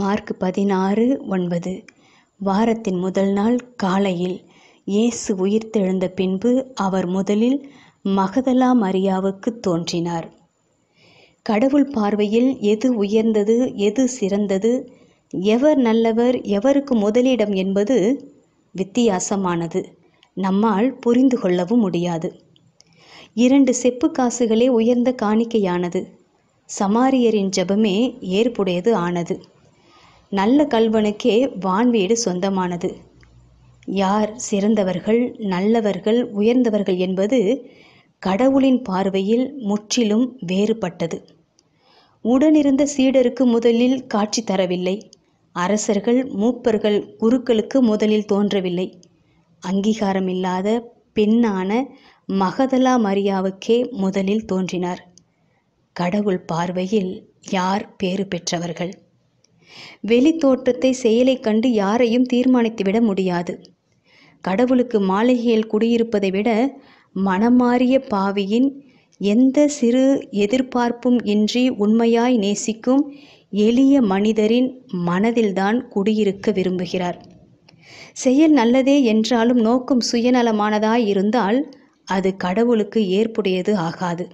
mark பதினாறு ஒன்பது வாரத்தின் முதல் நாள் காலையில் இயேசு உயிர்த்தெழுந்த பின்பு அவர் முதலில் மகதலா மரியாவுக்கு தோன்றினார் கடவுள் பார்வையில் எது உயர்ந்தது எது சிறந்தது எவர் நல்லவர் எவருக்கு முதலிடம் என்பது வித்தியாசமானது நம்மால் புரிந்து கொள்ளவும் முடியாது இரண்டு செப்பு காசுகளே உயர்ந்த காணிக்கையானது சமாரியரின் ஜபமே ஏற்புடையது ஆனது நல்ல கல்வனுக்கே வான்வீடு சொந்தமானது யார் சிறந்தவர்கள் நல்லவர்கள் உயர்ந்தவர்கள் என்பது கடவுளின் பார்வையில் முற்றிலும் வேறுபட்டது உடனிருந்த சீடருக்கு முதலில் காட்சி தரவில்லை அரசர்கள் மூப்பர்கள் குருக்களுக்கு முதலில் தோன்றவில்லை அங்கீகாரமில்லாத பெண்ணான மகதலா மரியாவுக்கே முதலில் தோன்றினார் கடவுள் பார்வையில் யார் பேறு பெற்றவர்கள் தோற்றத்தை செயலை கண்டு யாரையும் தீர்மானித்துவிட முடியாது கடவுளுக்கு மாளிகையில் குடியிருப்பதை விட மனமாறிய பாவியின் எந்த சிறு எதிர்பார்ப்பும் இன்றி உண்மையாய் நேசிக்கும் எளிய மனிதரின் மனதில்தான் குடியிருக்க விரும்புகிறார் செயல் நல்லதே என்றாலும் நோக்கம் சுயநலமானதாய் இருந்தால் அது கடவுளுக்கு ஏற்புடையது ஆகாது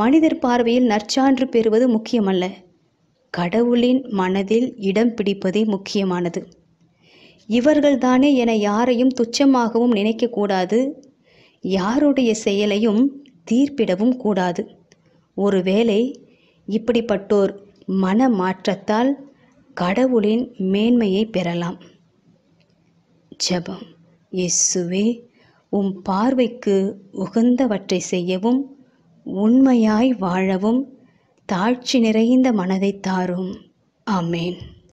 மனிதர் பார்வையில் நற்சான்று பெறுவது முக்கியமல்ல கடவுளின் மனதில் இடம் பிடிப்பதே முக்கியமானது இவர்கள்தானே என யாரையும் துச்சமாகவும் நினைக்கக்கூடாது யாருடைய செயலையும் தீர்ப்பிடவும் கூடாது ஒருவேளை இப்படிப்பட்டோர் மன மாற்றத்தால் கடவுளின் மேன்மையை பெறலாம் ஜபம் இயேசுவே உம் பார்வைக்கு உகந்தவற்றை செய்யவும் உண்மையாய் வாழவும் தாழ்ச்சி நிறைந்த மனதை தாரும் ஆமேன்